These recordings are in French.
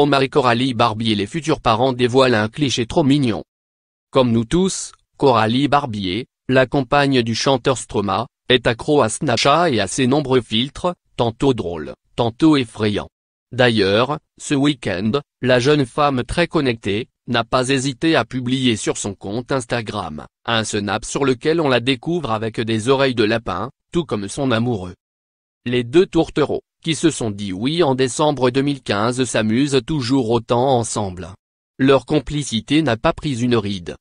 Marie-Coralie Barbier Les futurs parents dévoilent un cliché trop mignon. Comme nous tous, Coralie Barbier, la compagne du chanteur Stroma, est accro à Snapchat et à ses nombreux filtres, tantôt drôles, tantôt effrayants. D'ailleurs, ce week-end, la jeune femme très connectée, n'a pas hésité à publier sur son compte Instagram, un snap sur lequel on la découvre avec des oreilles de lapin, tout comme son amoureux. Les deux tourtereaux qui se sont dit oui en décembre 2015 s'amusent toujours autant ensemble. Leur complicité n'a pas pris une ride.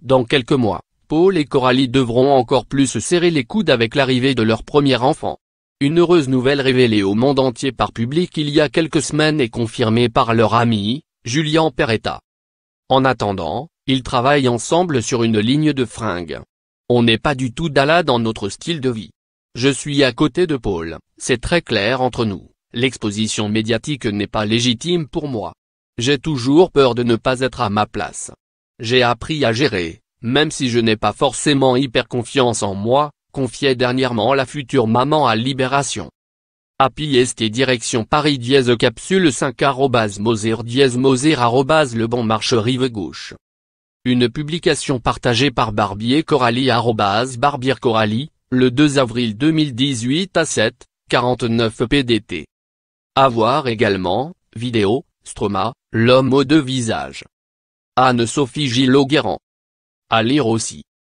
Dans quelques mois, Paul et Coralie devront encore plus serrer les coudes avec l'arrivée de leur premier enfant. Une heureuse nouvelle révélée au monde entier par public il y a quelques semaines et confirmée par leur ami, Julien Peretta. En attendant, ils travaillent ensemble sur une ligne de fringues. On n'est pas du tout Dalla dans notre style de vie. Je suis à côté de Paul, c'est très clair entre nous, l'exposition médiatique n'est pas légitime pour moi. J'ai toujours peur de ne pas être à ma place. J'ai appris à gérer, même si je n'ai pas forcément hyper confiance en moi, confiait dernièrement la future maman à Libération. Happy ST direction Paris dièse capsule 5 arrobase moser dièse moser le bon marche rive gauche. Une publication partagée par Barbier Coralie arrobase Barbier Coralie, le 2 avril 2018 à 7, 49 PDT. A voir également, vidéo, Stroma, l'homme aux deux visages. Anne-Sophie gillot guérant À lire aussi.